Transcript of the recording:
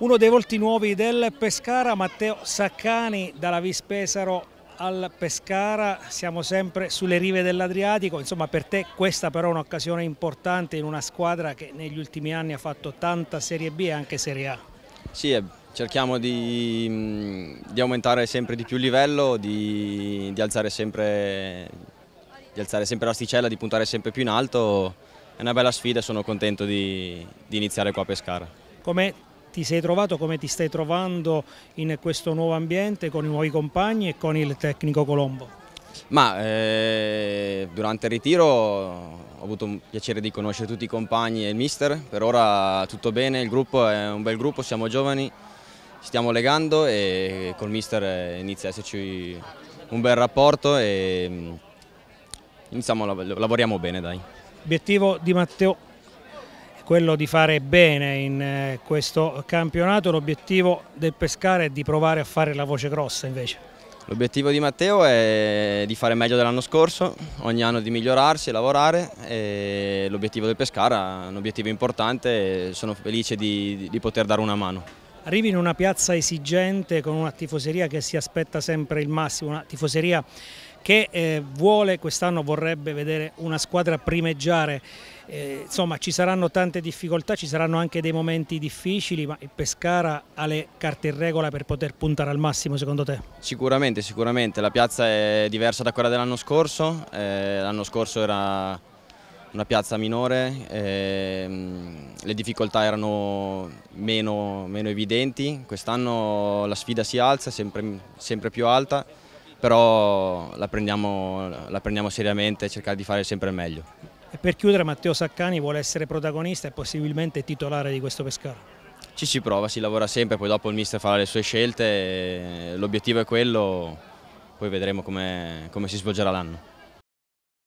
Uno dei volti nuovi del Pescara, Matteo Saccani dalla Vispesaro al Pescara, siamo sempre sulle rive dell'Adriatico, insomma per te questa però è un'occasione importante in una squadra che negli ultimi anni ha fatto tanta Serie B e anche Serie A. Sì, eh, cerchiamo di, mm, di aumentare sempre di più il livello, di, di, alzare sempre, di alzare sempre l'asticella, di puntare sempre più in alto, è una bella sfida e sono contento di, di iniziare qua a Pescara. Come ti sei trovato, come ti stai trovando in questo nuovo ambiente con i nuovi compagni e con il tecnico Colombo? Ma eh, durante il ritiro ho avuto un piacere di conoscere tutti i compagni e il mister, per ora tutto bene, il gruppo è un bel gruppo, siamo giovani, stiamo legando e col mister inizia a esserci un bel rapporto e mm, iniziamo, lavoriamo bene dai. Obiettivo di Matteo quello di fare bene in eh, questo campionato, l'obiettivo del Pescara è di provare a fare la voce grossa invece. L'obiettivo di Matteo è di fare meglio dell'anno scorso, ogni anno di migliorarsi lavorare, e lavorare l'obiettivo del Pescara è un obiettivo importante e sono felice di, di poter dare una mano. Arrivi in una piazza esigente con una tifoseria che si aspetta sempre il massimo, una tifoseria che eh, vuole, quest'anno vorrebbe vedere una squadra primeggiare. Eh, insomma ci saranno tante difficoltà, ci saranno anche dei momenti difficili, ma il Pescara ha le carte in regola per poter puntare al massimo secondo te? Sicuramente, sicuramente, la piazza è diversa da quella dell'anno scorso, eh, l'anno scorso era una piazza minore, ehm, le difficoltà erano meno, meno evidenti, quest'anno la sfida si alza, sempre, sempre più alta, però la prendiamo, la prendiamo seriamente e cercare di fare sempre il meglio. E per chiudere Matteo Saccani vuole essere protagonista e possibilmente titolare di questo Pescara? Ci si prova, si lavora sempre, poi dopo il mister farà le sue scelte, l'obiettivo è quello, poi vedremo come, come si svolgerà l'anno.